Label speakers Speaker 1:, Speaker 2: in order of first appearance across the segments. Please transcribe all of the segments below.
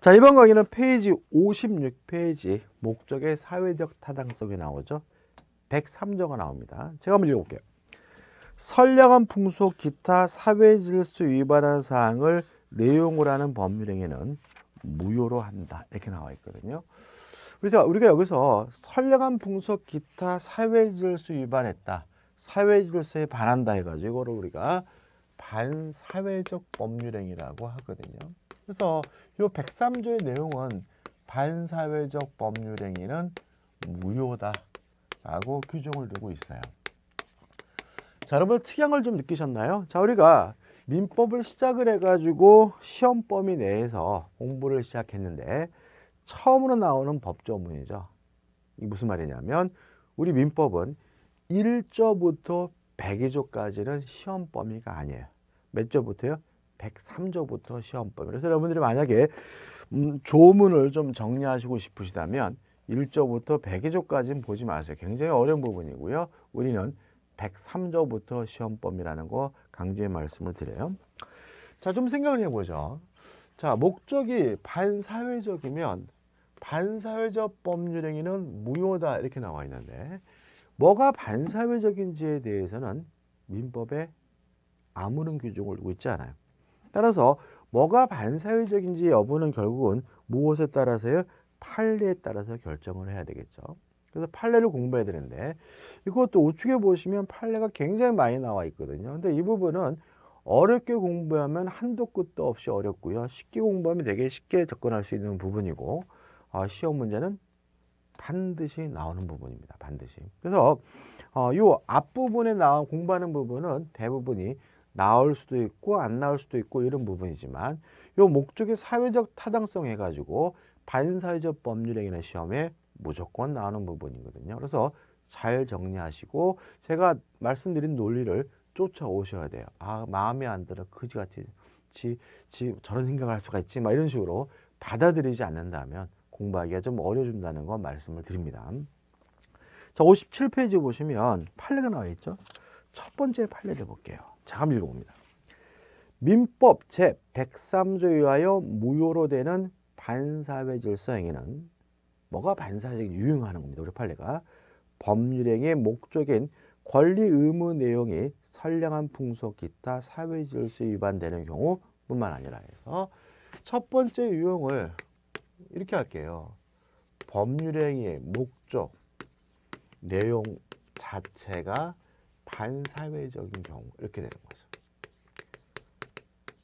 Speaker 1: 자 이번 강의는 페이지 56페이지 목적의 사회적 타당성이 나오죠. 103조가 나옵니다. 제가 한번 읽어볼게요. 선량한 풍속 기타 사회질서 위반한 사항을 내용으로 하는 법률행위는 무효로 한다 이렇게 나와 있거든요. 그래서 그러니까 우리가 여기서 선량한 풍속 기타 사회질서 위반했다. 사회질서에 반한다 해가지고 이걸 우리가 반사회적 법률행위라고 하거든요. 그래서 이 103조의 내용은 반사회적 법률행위는 무효다라고 규정을 두고 있어요. 자, 여러분 특이한 좀 느끼셨나요? 자, 우리가 민법을 시작을 해가지고 시험 범위 내에서 공부를 시작했는데 처음으로 나오는 법조문이죠. 이 무슨 말이냐면 우리 민법은 1조부터 102조까지는 시험 범위가 아니에요. 몇 조부터요? 103조부터 시험법. 그래서 여러분들이 만약에 음, 조문을 좀 정리하시고 싶으시다면 1조부터 102조까지는 보지 마세요. 굉장히 어려운 부분이고요. 우리는 103조부터 시험법이라는 거 강조의 말씀을 드려요. 자, 좀 생각을 해보죠. 자, 목적이 반사회적이면 반사회적 법률행위는 무효다 이렇게 나와 있는데 뭐가 반사회적인지에 대해서는 민법에 아무런 규정을 두고 있지 않아요. 따라서 뭐가 반사회적인지 여부는 결국은 무엇에 따라서요? 판례에 따라서 결정을 해야 되겠죠. 그래서 판례를 공부해야 되는데 이것도 우측에 보시면 판례가 굉장히 많이 나와 있거든요. 근데 이 부분은 어렵게 공부하면 한도 끝도 없이 어렵고요. 쉽게 공부하면 되게 쉽게 접근할 수 있는 부분이고 어, 시험 문제는 반드시 나오는 부분입니다. 반드시. 그래서 어, 요 앞부분에 나온 공부하는 부분은 대부분이 나올 수도 있고 안 나올 수도 있고 이런 부분이지만 이 목적의 사회적 타당성 해가지고 반사회적 법률행위는 시험에 무조건 나오는 부분이거든요. 그래서 잘 정리하시고 제가 말씀드린 논리를 쫓아오셔야 돼요. 아 마음에 안 들어 그지같이 지, 지 저런 생각을 할 수가 있지 막 이런 식으로 받아들이지 않는다면 공부하기가 좀 어려워진다는 건 말씀을 드립니다. 자 57페이지 보시면 판례가 나와 있죠. 첫 번째 판례를 볼게요. 자, 한번 읽어봅니다. 민법 제103조에 의하여 무효로 되는 반사회 질서 행위는 뭐가 반사회적 유행하는 겁니다. 우리 판례가 법률행위의 목적인 권리 의무 내용이 선량한 풍속 기타 사회 질서에 위반되는 경우뿐만 아니라 해서 첫 번째 유형을 이렇게 할게요. 법률행위의 목적 내용 자체가 반사회적인 경우 이렇게 되는 거죠.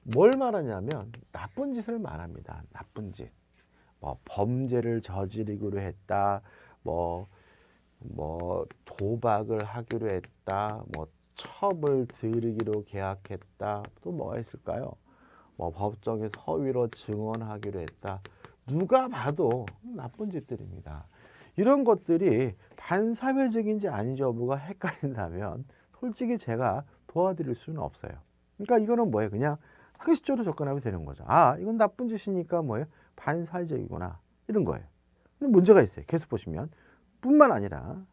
Speaker 1: 뭘 말하냐면 나쁜 짓을 말합니다. 나쁜 짓. 뭐 범죄를 저지르기로 했다. 뭐뭐 뭐 도박을 하기로 했다. 뭐 첩을 들이기로 계약했다. 또뭐 했을까요? 뭐 법정에 서위로 증언하기로 했다. 누가 봐도 나쁜 짓들입니다. 이런 것들이 반사회적인지 아닌지 여부가 헷갈린다면 솔직히 제가 도와드릴 수는 없어요. 그러니까 이거는 뭐예요? 그냥 학습적으로 접근하면 되는 거죠. 아, 이건 나쁜 짓이니까 뭐예요? 반사회적이구나. 이런 거예요. 근데 문제가 있어요. 계속 보시면. 뿐만 아니라,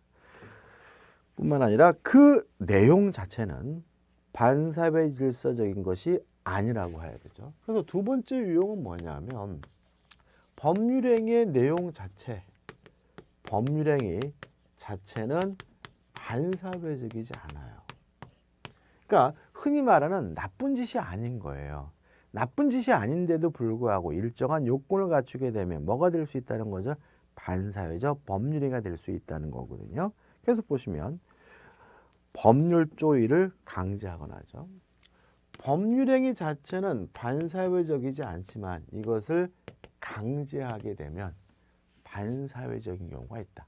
Speaker 1: 뿐만 아니라 그 내용 자체는 반사회 질서적인 것이 아니라고 해야 되죠. 그래서 두 번째 유형은 뭐냐면 법률행위의 내용 자체 법률행위 자체는 반사회적이지 않아요. 그러니까 흔히 말하는 나쁜 짓이 아닌 거예요. 나쁜 짓이 아닌데도 불구하고 일정한 요건을 갖추게 되면 뭐가 될 수 있다는 거죠? 반사회적 법률행위가 될 수 있다는 거거든요. 계속 보시면 법률 조의를 강제하거나 하죠. 법률행위 자체는 반사회적이지 않지만 이것을 강제하게 되면 반사회적인 경우가 있다.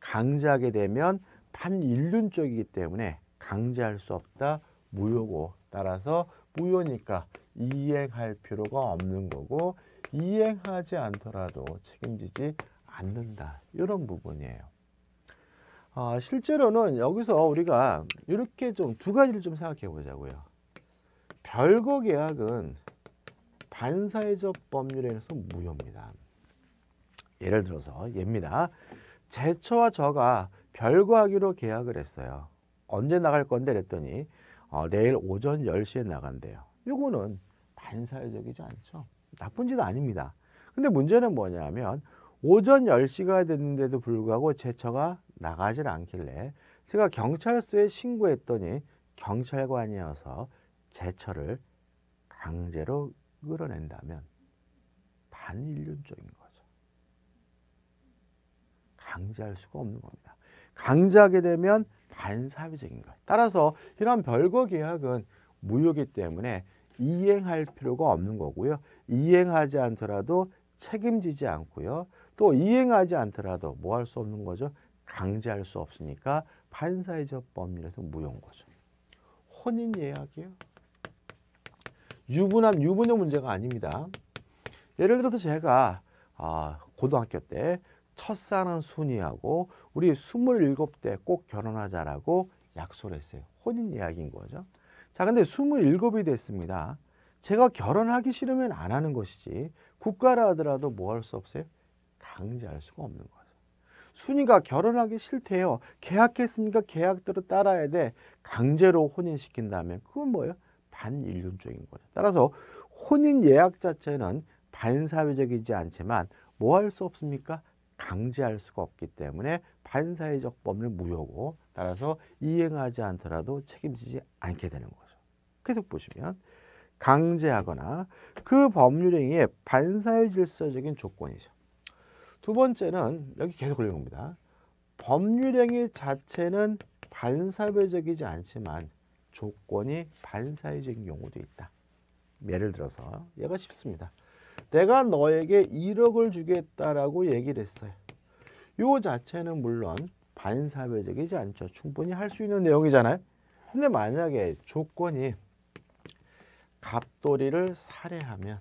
Speaker 1: 강제하게 되면 반인륜적이기 때문에 강제할 수 없다. 무효고 따라서 무효니까 이행할 필요가 없는 거고 이행하지 않더라도 책임지지 않는다. 이런 부분이에요. 아, 실제로는 여기서 우리가 이렇게 좀 두 가지를 좀 생각해 보자고요. 별거 계약은 반사회적 법률에서 무효입니다. 예를 들어서 예입니다. 제처와 저가 별거하기로 계약을 했어요. 언제 나갈 건데 그랬더니 어, 내일 오전 10시에 나간대요. 요거는 반사회적이지 않죠. 나쁜 짓 아닙니다. 근데 문제는 뭐냐면 오전 10시가 됐는데도 불구하고 제처가 나가질 않길래 제가 경찰서에 신고했더니 경찰관이어서 제처를 강제로 끌어낸다면 반인륜적인 거죠. 강제할 수가 없는 겁니다. 강제하게 되면 반사회적인 것. 따라서 이러 별거 계약은 무효기 때문에 이행할 필요가 없는 거고요. 이행하지 않더라도 책임지지 않고요. 또 이행하지 않더라도 뭐 할 수 없는 거죠? 강제할 수 없으니까 반사회적 법률에서 무효 거죠. 혼인 예약이요. 유부남 유부녀 문제가 아닙니다. 예를 들어서 제가 아, 고등학교 때 첫사랑 순이하고 우리 27대 꼭 결혼하자라고 약속을 했어요. 혼인 이야기인 거죠. 자, 근데 27이 됐습니다. 제가 결혼하기 싫으면 안 하는 것이지 국가라 하더라도 뭐 할 수 없어요? 강제할 수가 없는 거죠. 순이가 결혼하기 싫대요. 계약했으니까 계약대로 따라야 돼. 강제로 혼인시킨다면 그건 뭐예요? 반인륜적인 거죠. 따라서 혼인 예약 자체는 반사회적이지 않지만 뭐 할 수 없습니까? 강제할 수가 없기 때문에 반사회적 범위률 무효고 따라서 이행하지 않더라도 책임지지 않게 되는 거죠. 계속 보시면 강제하거나 그 법률 행위의 반사회 질서적인 조건이죠. 두 번째는 여기 계속 걸리는 겁니다. 법률 행위 자체는 반사회적이지 않지만 조건이 반사회적인 경우도 있다. 예를 들어서 얘가 쉽습니다. 내가 너에게 1억을 주겠다라고 얘기를 했어요. 요 자체는 물론 반사회적이지 않죠. 충분히 할 수 있는 내용이잖아요. 근데 만약에 조건이 갑돌이를 살해하면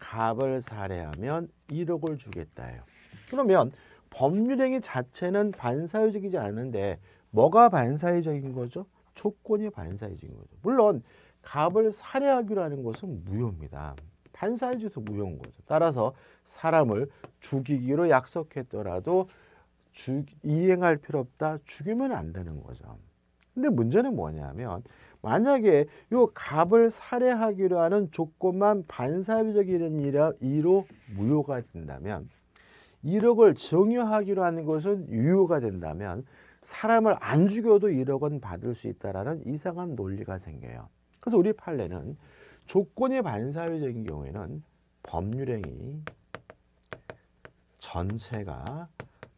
Speaker 1: 갑을 살해하면 1억을 주겠다예요. 그러면 법률행위 자체는 반사회적이지 않은데 뭐가 반사회적인 거죠? 조건이 반사회적인 거죠. 물론 갑을 살해하기로 하는 것은 무효입니다. 반사해수서 무효인 거죠. 따라서 사람을 죽이기로 약속했더라도 죽, 이행할 필요 없다. 죽이면 안 되는 거죠. 근데 문제는 뭐냐면 만약에 요 갑을 살해하기로 하는 조건만 반사회적인 이로 무효가 된다면 1억을 정여하기로 하는 것은 유효가 된다면 사람을 안 죽여도 1억 은 받을 수 있다라는 이상한 논리가 생겨요. 그래서 우리 판례는 조건이 반사회적인 경우에는 법률행위 전체가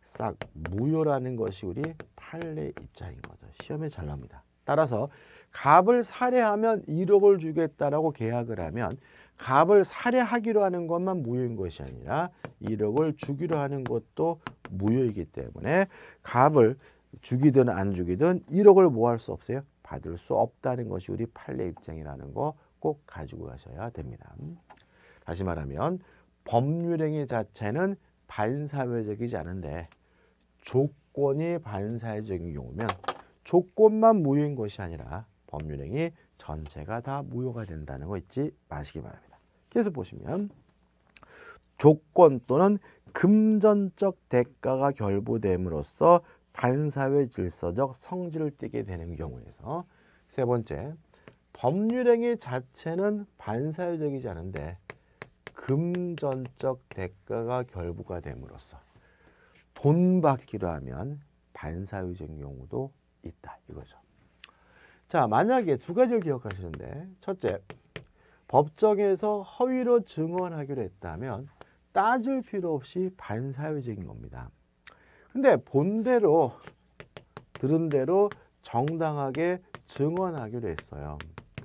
Speaker 1: 싹 무효라는 것이 우리 판례 입장인 거죠. 시험에 잘 나옵니다. 따라서 갑을 살해하면 1억을 주겠다라고 계약을 하면 갑을 살해하기로 하는 것만 무효인 것이 아니라 1억을 주기로 하는 것도 무효이기 때문에 갑을 죽이든안죽이든 1억을 뭐 할 수 없어요? 받을 수 없다는 것이 우리 판례 입장이라는 거꼭 가지고 가셔야 됩니다. 다시 말하면 법률행위 자체는 반사회적이지 않은데 조건이 반사회적인 경우면 조건만 무효인 것이 아니라 법률행위 전체가 다 무효가 된다는 거 잊지 마시기 바랍니다. 계속 보시면 조건 또는 금전적 대가가 결부됨으로써 반사회 질서적 성질을 띠게 되는 경우에서 세 번째 법률행위 자체는 반사회적이지 않은데 금전적 대가가 결부가 됨으로써 돈 받기로 하면 반사회적 경우도 있다 이거죠. 자 만약에 두 가지를 기억하시는데 첫째 법정에서 허위로 증언하기로 했다면 따질 필요 없이 반사회적인 겁니다. 근데 본대로 들은 대로 정당하게 증언하기로 했어요.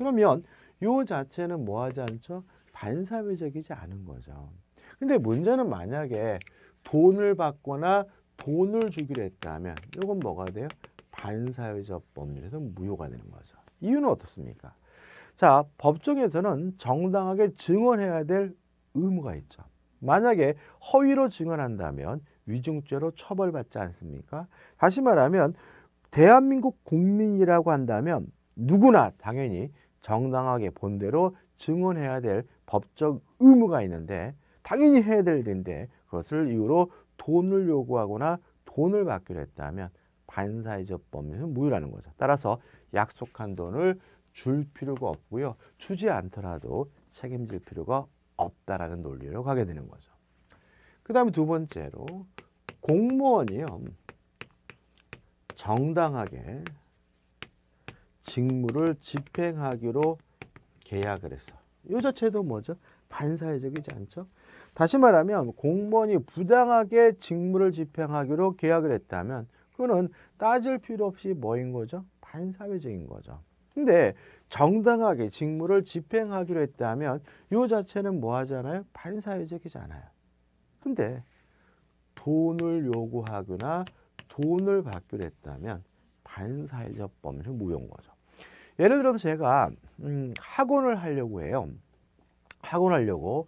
Speaker 1: 그러면 이 자체는 뭐하지 않죠? 반사회적이지 않은 거죠. 근데 문제는 만약에 돈을 받거나 돈을 주기로 했다면 이건 뭐가 돼요? 반사회적 법률에서 무효가 되는 거죠. 이유는 어떻습니까? 자, 법정에서는 정당하게 증언해야 될 의무가 있죠. 만약에 허위로 증언한다면 위증죄로 처벌받지 않습니까? 다시 말하면 대한민국 국민이라고 한다면 누구나 당연히 정당하게 본대로 증언해야 될 법적 의무가 있는데 당연히 해야 될 일인데 그것을 이유로 돈을 요구하거나 돈을 받기로 했다면 반사회적 범률는 무효라는 거죠. 따라서 약속한 돈을 줄 필요가 없고요. 주지 않더라도 책임질 필요가 없다라는 논리로 가게 되는 거죠. 그 다음에 두 번째로 공무원이요. 정당하게 직무를 집행하기로 계약을 했어. 이 자체도 뭐죠? 반사회적이지 않죠? 다시 말하면 공무원이 부당하게 직무를 집행하기로 계약을 했다면 그거는 따질 필요 없이 뭐인 거죠? 반사회적인 거죠. 근데 정당하게 직무를 집행하기로 했다면 이 자체는 뭐 하잖아요? 반사회적이지 않아요. 근데 돈을 요구하거나 돈을 받기로 했다면 반사회적 범죄 무효인 거죠. 예를 들어서 제가 음, 학원을 하려고 해요. 학원 하려고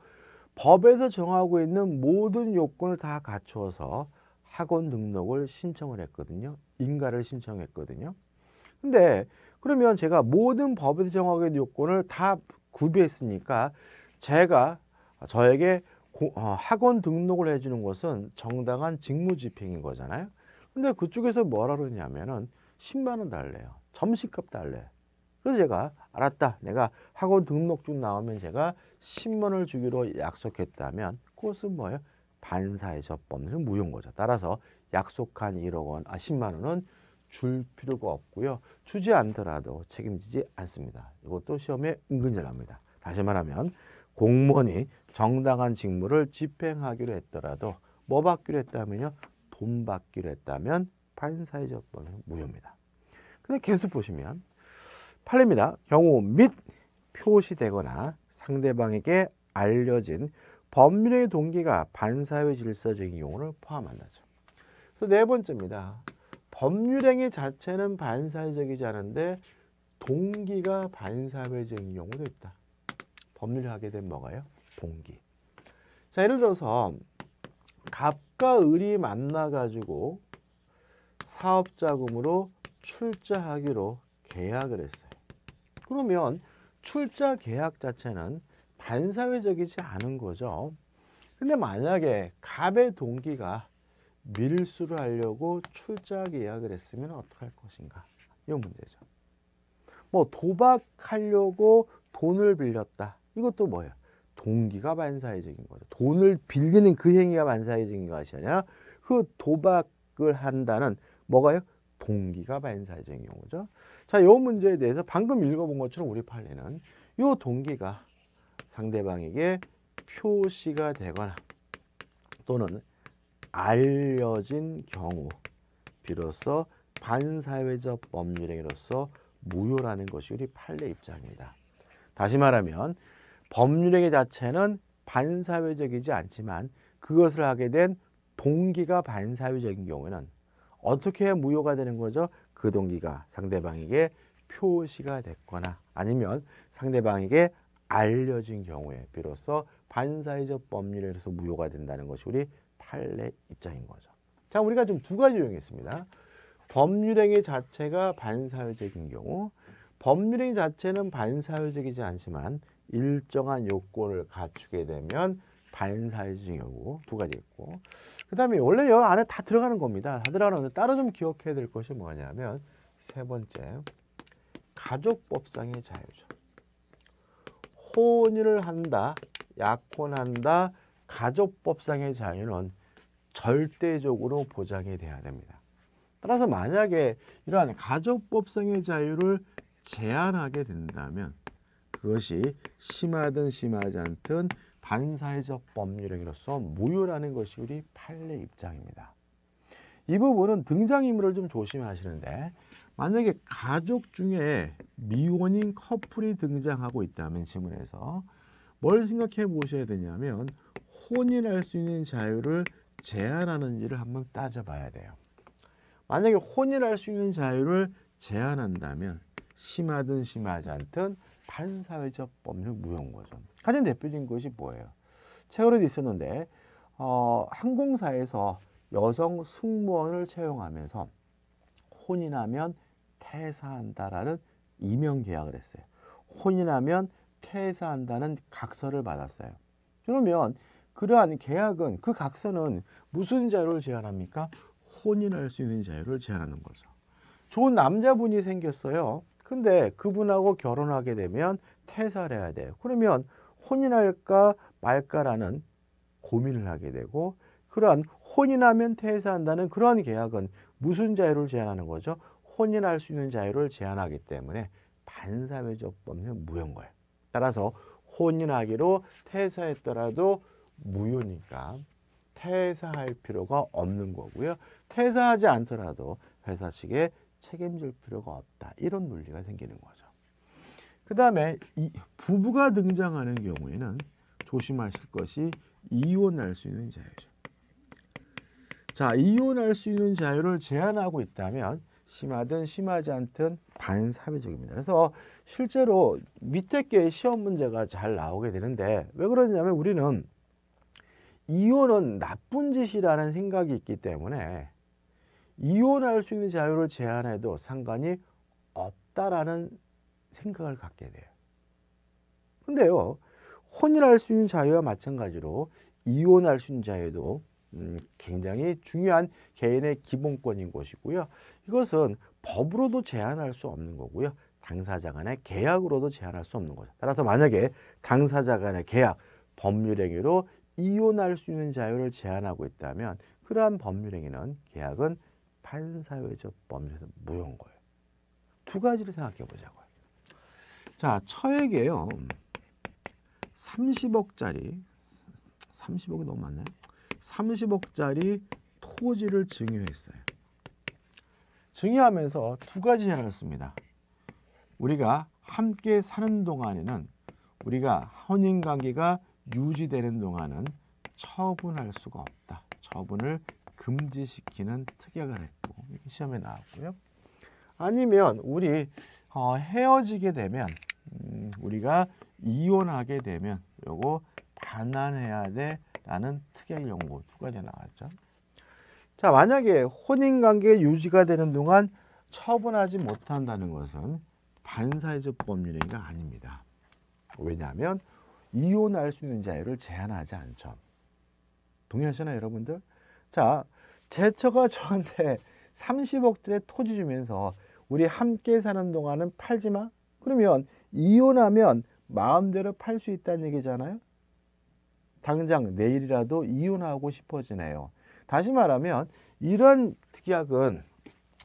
Speaker 1: 법에서 정하고 있는 모든 요건을 다갖추서 학원 등록을 신청을 했거든요. 인가를 신청했거든요. 근데 그러면 제가 모든 법에서 정하고 있는 요건을 다 구비했으니까 제가 저에게 고, 어, 학원 등록을 해주는 것은 정당한 직무집행인 거잖아요. 근데 그쪽에서 뭐라 그러냐면은 10만 원 달래요. 점심값 달래. 그래서 제가 알았다. 내가 학원 등록증 나오면 제가 신문을 주기로 약속했다면 그것은 뭐예요? 반사의 저법은 무효인 거죠. 따라서 약속한 1억 원, 아 10만 원은 줄 필요가 없고요. 주지 않더라도 책임지지 않습니다. 이것도 시험에 은근 잘합니다. 다시 말하면 공무원이 정당한 직무를 집행하기로 했더라도 뭐 받기로 했다면요? 돈 받기로 했다면 반사회적 법은 무효입니다. 근데 계속 보시면 팔립니다. 경우 및 표시되거나 상대방에게 알려진 법률의 동기가 반사회 질서적인 용어를 포함한다죠. 그래서 네 번째입니다. 법률행위 자체는 반사회적이지 않은데 동기가 반사회적인 경우도 있다. 법률을 하게 된 뭐가요? 동기. 자 예를 들어서 갑과 을이 만나가지고 사업자금으로 출자하기로 계약을 했어요. 그러면 출자 계약 자체는 반사회적이지 않은 거죠. 근데 만약에 갑의 동기가 밀수를 하려고 출자 계약을 했으면 어떡할 것인가? 이 문제죠. 뭐 도박하려고 돈을 빌렸다. 이것도 뭐예요? 동기가 반사회적인 거죠. 돈을 빌리는 그 행위가 반사회적인 것이 아니라 그 도박을 한다는 뭐가요? 동기가 반사적인 경우죠. 자, 요 문제에 대해서 방금 읽어본 것처럼 우리 판례는 요 동기가 상대방에게 표시가 되거나 또는 알려진 경우 비로소 반사회적 법률행위로서 무효라는 것이 우리 판례 입장입니다. 다시 말하면 법률행위 자체는 반사회적이지 않지만 그것을 하게 된 동기가 반사회적인 경우에는 어떻게 무효가 되는 거죠? 그 동기가 상대방에게 표시가 됐거나 아니면 상대방에게 알려진 경우에 비로소 반사회적 법률에 의해서 무효가 된다는 것이 우리 판례 입장인 거죠. 자, 우리가 지금 두 가지 유형이있습니다 법률행위 자체가 반사회적인 경우, 법률행위 자체는 반사회적이지 않지만 일정한 요건을 갖추게 되면 반사회적인 경우 두 가지 있고, 그 다음에 원래 여 안에 다 들어가는 겁니다. 다 들어가는데 따로 좀 기억해야 될 것이 뭐냐면 세 번째 가족법상의 자유죠. 혼인을 한다, 약혼한다, 가족법상의 자유는 절대적으로 보장이 돼야 됩니다. 따라서 만약에 이러한 가족법상의 자유를 제한하게 된다면 그것이 심하든 심하지 않든 반사회적 법률행위로서 무효라는 것이 우리 판례 입장입니다. 이 부분은 등장인물을 좀 조심하시는데 만약에 가족 중에 미혼인 커플이 등장하고 있다면 지문에서 뭘 생각해 보셔야 되냐면 혼인할 수 있는 자유를 제한하는지를 한번 따져봐야 돼요. 만약에 혼인할 수 있는 자유를 제한한다면 심하든 심하지 않든 반사회적 법률 무용인 거죠. 가장 대표적인 것이 뭐예요? 최근에도 있었는데 어, 항공사에서 여성 승무원을 채용하면서 혼인하면 퇴사한다라는 임용 계약을 했어요. 혼인하면 퇴사한다는 각서를 받았어요. 그러면 그러한 계약은 그 각서는 무슨 자유를 제한합니까? 혼인할 수 있는 자유를 제한하는 거죠. 좋은 남자분이 생겼어요. 근데 그분하고 결혼하게 되면 퇴사를 해야 돼요. 그러면 혼인할까 말까라는 고민을 하게 되고 그러한 혼인하면 퇴사한다는 그런 계약은 무슨 자유를 제한하는 거죠? 혼인할 수 있는 자유를 제한하기 때문에 반사회적 법률 무효인 거예요. 따라서 혼인하기로 퇴사했더라도 무효니까 퇴사할 필요가 없는 거고요. 퇴사하지 않더라도 회사 측에 책임질 필요가 없다. 이런 논리가 생기는 거죠. 그 다음에 부부가 등장하는 경우에는 조심하실 것이 이혼할 수 있는 자유죠. 자, 이혼할 수 있는 자유를 제한하고 있다면 심하든 심하지 않든 반사회적입니다. 그래서 실제로 밑에 게 시험 문제가 잘 나오게 되는데 왜 그러냐면 우리는 이혼은 나쁜 짓이라는 생각이 있기 때문에 이혼할 수 있는 자유를 제한해도 상관이 없다라는 생각을 갖게 돼요. 근데요, 혼인할 수 있는 자유와 마찬가지로 이혼할 수 있는 자유도 음, 굉장히 중요한 개인의 기본권인 것이고요. 이것은 법으로도 제한할 수 없는 거고요. 당사자 간의 계약으로도 제한할 수 없는 거죠. 따라서 만약에 당사자 간의 계약, 법률행위로 이혼할 수 있는 자유를 제한하고 있다면 그러한 법률행위는 계약은 반사회적 범죄에서 무효인 거예요. 두 가지를 생각해 보자고요. 자, 처액이요 30억짜리 30억이 너무 많나요? 30억짜리 토지를 증여했어요. 증여하면서 두 가지 제안 했습니다. 우리가 함께 사는 동안에는 우리가 혼인관계가 유지되는 동안은 처분할 수가 없다. 처분을 금지시키는 특약을 했고 이렇게 시험에 나왔고요. 아니면 우리 어, 헤어지게 되면 음, 우리가 이혼하게 되면 요거 단안해야 돼라는 특약 연구 두 가지 나왔죠. 자 만약에 혼인관계 유지가 되는 동안 처분하지 못한다는 것은 반사회적 법률행위가 아닙니다. 왜냐하면 이혼할 수 있는 자유를 제한하지 않죠. 동의하시나요 여러분들? 자 제처가 저한테 30억들의 토지 주면서 우리 함께 사는 동안은 팔지 마. 그러면 이혼하면 마음대로 팔 수 있다는 얘기잖아요. 당장 내일이라도 이혼하고 싶어지네요. 다시 말하면 이런 특약은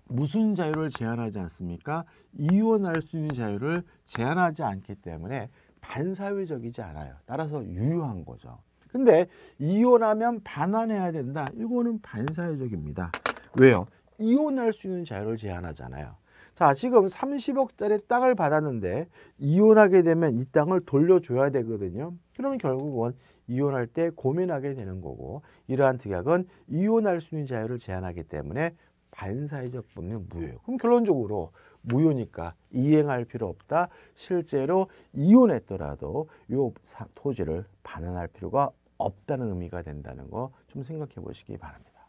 Speaker 1: 무슨 자유를 제한하지 않습니까? 이혼할 수 있는 자유를 제한하지 않기 때문에 반사회적이지 않아요. 따라서 유효한 거죠. 근데 이혼하면 반환해야 된다. 이거는 반사회적입니다. 왜요? 이혼할 수 있는 자유를 제한하잖아요. 자 지금 30억짜리 땅을 받았는데 이혼하게 되면 이 땅을 돌려줘야 되거든요. 그러면 결국은 이혼할 때 고민하게 되는 거고 이러한 특약은 이혼할 수 있는 자유를 제한하기 때문에 반사회적 법령 무효예요. 그럼 결론적으로 무효니까 이행할 필요 없다. 실제로 이혼했더라도 이 토지를 반환할 필요가 없다는 의미가 된다는 거 좀 생각해 보시기 바랍니다.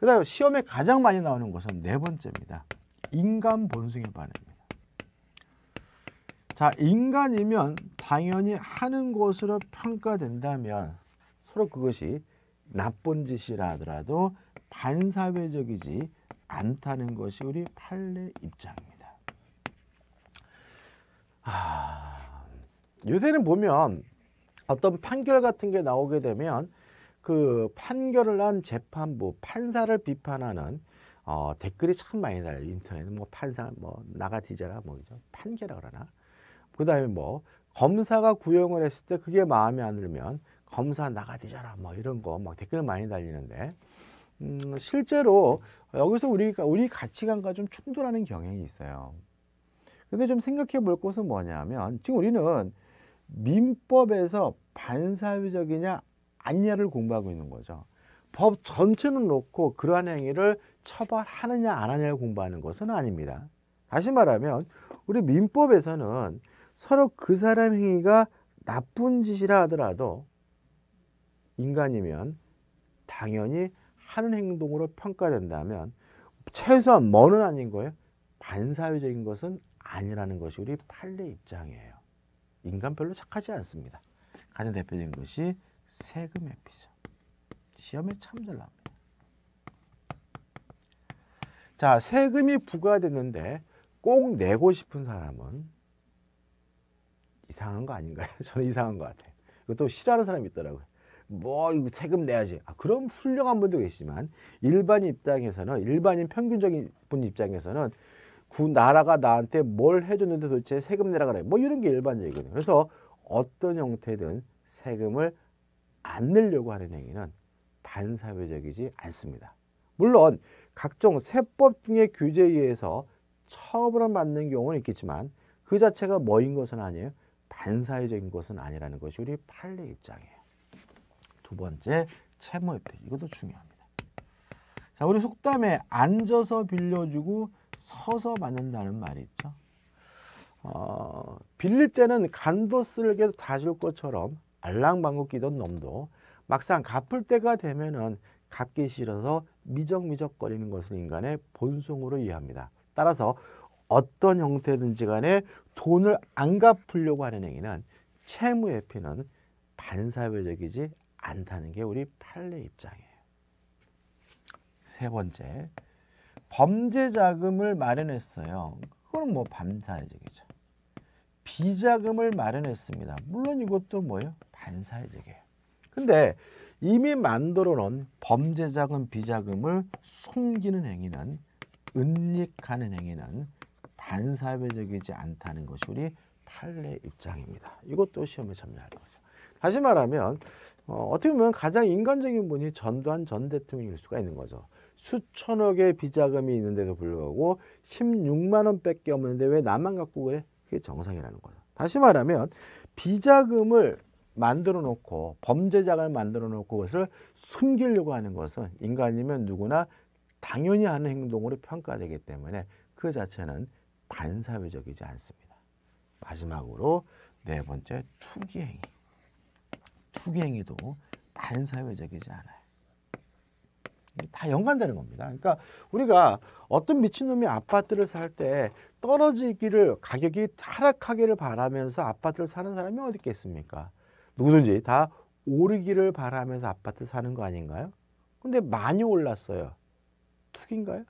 Speaker 1: 그 다음 시험에 가장 많이 나오는 것은 네 번째입니다. 인간 본성의 반응입니다. 자, 인간이면 당연히 하는 것으로 평가된다면 서로 그것이 나쁜 짓이라 하더라도 반사회적이지 않다는 것이 우리 판례 입장입니다. 아, 요새는 보면 어떤 판결 같은 게 나오게 되면 그 판결을 한 재판부 판사를 비판하는 어, 댓글이 참 많이 달려요. 인터넷 뭐 판사 뭐 나가 디자라 뭐죠 판결라 그러나 그 다음에 뭐 검사가 구형을 했을 때 그게 마음에 안 들면 검사 나가 디자라뭐 이런 거 막 댓글 많이 달리는데 음, 실제로 여기서 우리가 우리 가치관과 좀 충돌하는 경향이 있어요. 근데 좀 생각해 볼 것은 뭐냐면 지금 우리는 민법에서 반사회적이냐 아니냐를 공부하고 있는 거죠. 법 전체는 놓고 그러한 행위를 처벌하느냐 안 하냐를 공부하는 것은 아닙니다. 다시 말하면 우리 민법에서는 서로 그 사람 행위가 나쁜 짓이라 하더라도 인간이면 당연히 하는 행동으로 평가된다면 최소한 뭐는 아닌 거예요? 반사회적인 것은 아니라는 것이 우리 판례 입장이에요. 인간별로 착하지 않습니다. 가장 대표적인 것이 세금의 피죠. 시험에 참 잘 나옵니다. 자, 세금이 부과됐는데 꼭 내고 싶은 사람은 이상한 거 아닌가요? 저는 이상한 것 같아요. 이것도 싫어하는 사람이 있더라고요. 뭐 이거 세금 내야지. 아, 그럼 훌륭한 분도 계시지만 일반 입장에서는 일반인 평균적인 분 입장에서는 구 나라가 나한테 뭘 해줬는데 도대체 세금 내라 그래. 뭐 이런 게 일반적이거든요. 그래서 어떤 형태든 세금을 안 내려고 하는 행위는 반사회적이지 않습니다. 물론 각종 세법 등의 규제에 의해서 처벌을 받는 경우는 있겠지만 그 자체가 뭐인 것은 아니에요. 반사회적인 것은 아니라는 것이 우리 판례 입장이에요. 두 번째, 채무 혜택. 이것도 중요합니다. 자, 우리 속담에 앉아서 빌려주고 서서 받는다는 말이 있죠. 어, 빌릴 때는 간도 쓸게 다 줄 것처럼 알랑방구 끼던 놈도 막상 갚을 때가 되면은 갚기 싫어서 미적미적거리는 것을 인간의 본성으로 이해합니다. 따라서 어떤 형태든지 간에 돈을 안 갚으려고 하는 행위는 채무 회피는 반사회적이지 않다는 게 우리 판례 입장이에요. 세 번째, 범죄 자금을 마련했어요. 그거뭐 반사의 적이죠. 비자금을 마련했습니다. 물론 이것도 뭐예요? 반사의 적이에요. 근데 이미 만들어 놓은 범죄 자금 비자금을 숨기는 행위는 은닉하는 행위는 반사회적이지 않다는 것이 우리 판례 입장입니다. 이것도 시험에 참여하는 거죠. 다시 말하면 어, 떻게 보면 가장 인간적인 분이 전두환 전 대통령일 수가 있는 거죠. 수천억의 비자금이 있는데도 불구하고 16만 원밖에 없는데 왜 나만 갖고 그래? 그게 정상이라는 거죠. 다시 말하면 비자금을 만들어 놓고 범죄자를 만들어 놓고 그것을 숨기려고 하는 것은 인간이면 누구나 당연히 하는 행동으로 평가되기 때문에 그 자체는 반사회적이지 않습니다. 마지막으로 네 번째 투기행위. 투기행위도 반사회적이지 않아요. 다 연관되는 겁니다. 그러니까 우리가 어떤 미친놈이 아파트를 살 때 떨어지기를 가격이 타락하기를 바라면서 아파트를 사는 사람이 어디 있겠습니까? 누구든지 다 오르기를 바라면서 아파트 를 사는 거 아닌가요? 근데 많이 올랐어요. 투기인가요?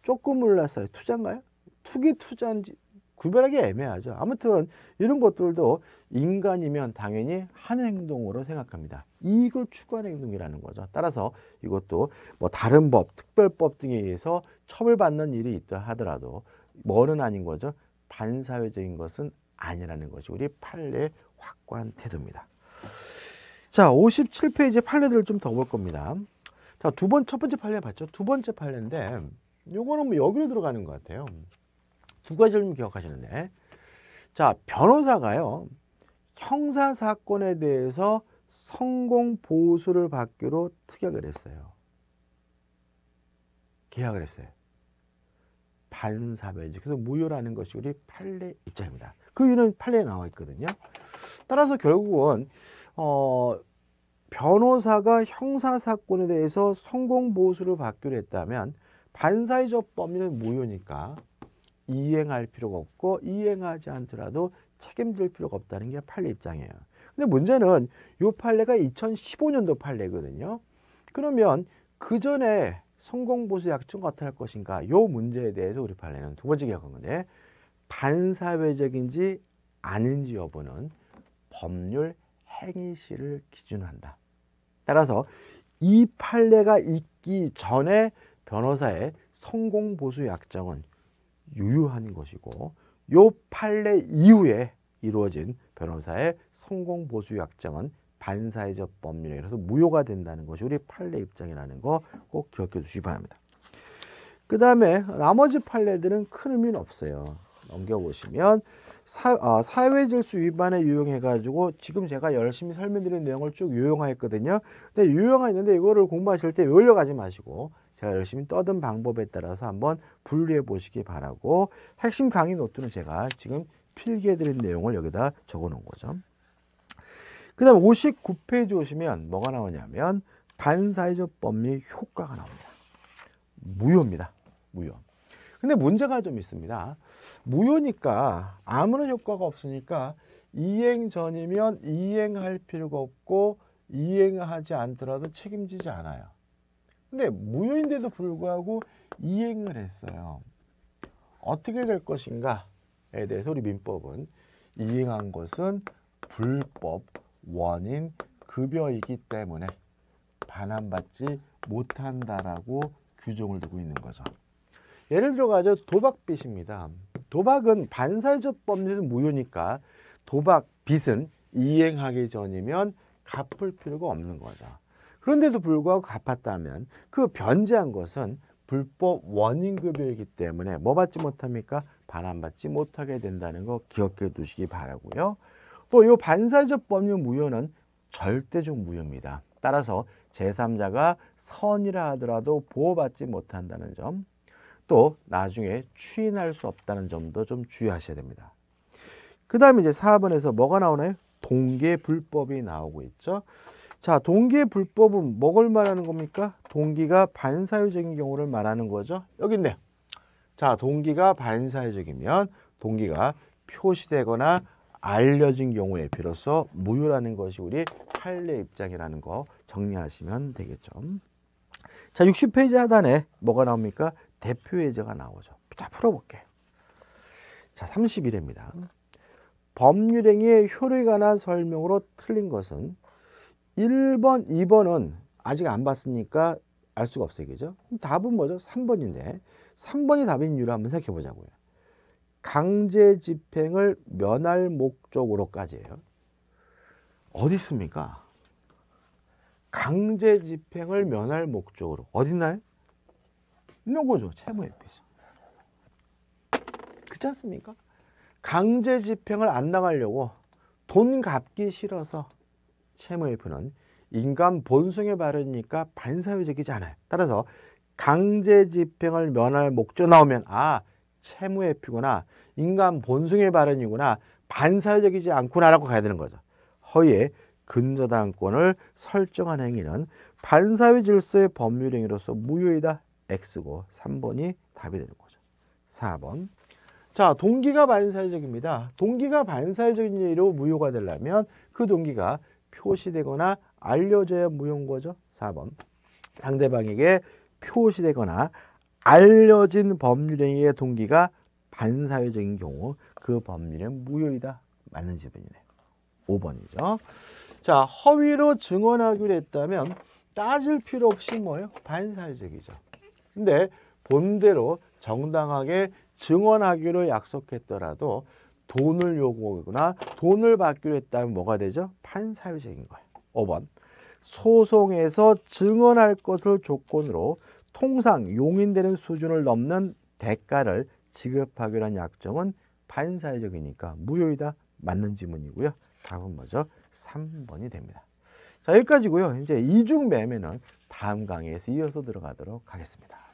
Speaker 1: 조금 올랐어요. 투자인가요? 투기 투자인지 구별하기 애매하죠. 아무튼 이런 것들도 인간이면 당연히 한 행동으로 생각합니다. 이익을 추구하는 행동이라는 거죠. 따라서 이것도 뭐 다른 법, 특별법 등에 의해서 처벌받는 일이 있다 하더라도 뭐는 아닌 거죠. 반사회적인 것은 아니라는 것이 우리 판례 확고한 태도입니다. 자, 57페이지 판례들을 좀 더 볼 겁니다. 자, 두 번, 첫 번째 판례 봤죠? 두 번째 판례인데, 요거는 뭐 여기로 들어가는 것 같아요. 두 가지를 좀 기억하시는데 자 변호사가요 형사 사건에 대해서 성공 보수를 받기로 특약을 했어요. 계약을 했어요. 반사면제 그래서 무효라는 것이 우리 판례 입장입니다. 그 위는 판례에 나와 있거든요. 따라서 결국은 어, 변호사가 형사 사건에 대해서 성공 보수를 받기로 했다면 반사의적 범위는 무효니까 이행할 필요가 없고 이행하지 않더라도 책임질 필요가 없다는 게 판례 입장이에요. 근데 문제는 이 판례가 2015년도 판례거든요. 그러면 그 전에 성공보수 약정 어떻 것인가 이 문제에 대해서 우리 판례는 두 번째 기억한 건데 반사회적인지 아닌지 여부는 법률 행위시를 기준한다. 따라서 이 판례가 있기 전에 변호사의 성공보수 약정은 유효한 것이고 요 판례 이후에 이루어진 변호사의 성공 보수 약정은 반사회적 법률에 의해서 무효가 된다는 것이 우리 판례 입장이라는 거 꼭 기억해 주시기 바랍니다. 그 다음에 나머지 판례들은 큰 의미는 없어요. 넘겨보시면 사, 아, 사회질서 위반에 유용해가지고 지금 제가 열심히 설명드린 내용을 쭉 요용하였거든요. 근데 요용하였는데 이거를 공부하실 때외려 가지 마시고 제가 열심히 떠든 방법에 따라서 한번 분류해 보시기 바라고 핵심 강의 노트는 제가 지금 필기해드린 내용을 여기다 적어놓은 거죠. 그 다음 59페이지 오시면 뭐가 나오냐면 반사회적 법리 효과가 나옵니다. 무효입니다. 무효. 근데 문제가 좀 있습니다. 무효니까 아무런 효과가 없으니까 이행 전이면 이행할 필요가 없고 이행하지 않더라도 책임지지 않아요. 근데 네, 무효인데도 불구하고 이행을 했어요. 어떻게 될 것인가에 대해서 우리 민법은 이행한 것은 불법 원인 급여이기 때문에 반환받지 못한다라고 규정을 두고 있는 거죠. 예를 들어가죠. 도박빚입니다. 도박은 반사회적 범죄는 무효니까 도박빚은 이행하기 전이면 갚을 필요가 없는 거죠. 그런데도 불구하고 갚았다면 그 변제한 것은 불법 원인급여이기 때문에 뭐 받지 못합니까? 반환받지 못하게 된다는 거 기억해 두시기 바라고요. 또 이 반사적 법률 무효는 절대적 무효입니다. 따라서 제3자가 선이라 하더라도 보호받지 못한다는 점, 또 나중에 추인할 수 없다는 점도 좀 주의하셔야 됩니다. 그 다음에 이제 4번에서 뭐가 나오나요? 동계 불법이 나오고 있죠. 자, 동기의 불법은 먹을 말하는 겁니까? 동기가 반사회적인 경우를 말하는 거죠. 여기 있네요. 자, 동기가 반사회적이면 동기가 표시되거나 알려진 경우에 비로소 무효라는 것이 우리 판례 입장이라는 거 정리하시면 되겠죠. 자, 60페이지 하단에 뭐가 나옵니까? 대표예제가 나오죠. 자, 풀어볼게요. 자, 31회입니다. 법률행위의 효력에 관한 설명으로 틀린 것은 1번, 2번은 아직 안 봤으니까 알 수가 없어요. 그죠? 답은 뭐죠? 3번인데 3번이 답인 이유를 한번 생각해 보자고요. 강제 집행을 면할 목적으로까지예요. 어디 있습니까? 강제 집행을 면할 목적으로 어딨나요? 있 거죠. 채무 에피소. 그렇지 않습니까? 강제 집행을 안 당하려고 돈 갚기 싫어서 채무F는 에 인간 본성의발바이니까 반사회적이지 않아요. 따라서 강제 집행을 면할 목적 나오면 아 채무F구나 에 인간 본성의발른이구나 반사회적이지 않구나라고 가야 되는 거죠. 허위에 근저당권을 설정한 행위는 반사회 질서의 법률 행위로서 무효이다. X고 3번이 답이 되는 거죠. 4번 자 동기가 반사회적입니다. 동기가 반사회적인 예로 무효가 되려면 그 동기가 표시되거나 알려져야 무용고죠. 4번. 상대방에게 표시되거나 알려진 법률행위의 동기가 반사회적인 경우 그 법률은 무효이다. 맞는 지문이네. 5번이죠. 자, 허위로 증언하기로 했다면 따질 필요 없이 뭐예요? 반사회적이죠. 근데 본대로 정당하게 증언하기로 약속했더라도 돈을 요구하거나 돈을 받기로 했다면 뭐가 되죠? 판사유적인 거예요. 5번. 소송에서 증언할 것을 조건으로 통상 용인되는 수준을 넘는 대가를 지급하기로 한 약정은 반사회적이니까 무효이다. 맞는 지문이고요. 답은 뭐죠? 3번이 됩니다. 자 여기까지고요. 이제 이중 매매는 다음 강의에서 이어서 들어가도록 하겠습니다.